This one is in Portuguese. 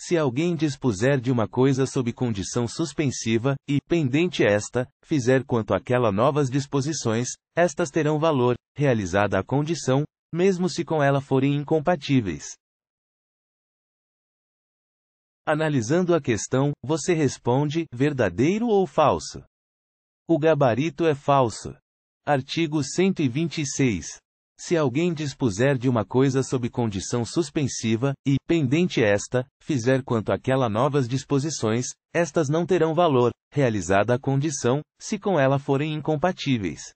Se alguém dispuser de uma coisa sob condição suspensiva, e, pendente esta, fizer quanto àquela novas disposições, estas terão valor, realizada a condição, mesmo se com ela forem incompatíveis. Analisando a questão, você responde: verdadeiro ou falso? O gabarito é falso. Artigo 126. Se alguém dispuser de uma coisa sob condição suspensiva, e, pendente esta, fizer quanto àquela novas disposições, estas não terão valor, realizada a condição, se com ela forem incompatíveis.